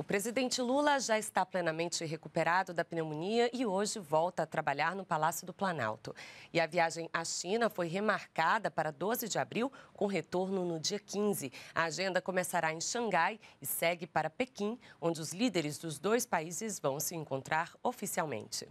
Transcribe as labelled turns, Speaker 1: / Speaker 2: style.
Speaker 1: O presidente Lula já está plenamente recuperado da pneumonia e hoje volta a trabalhar no Palácio do Planalto. E a viagem à China foi remarcada para 12 de abril, com retorno no dia 15. A agenda começará em Xangai e segue para Pequim, onde os líderes dos dois países vão se encontrar oficialmente.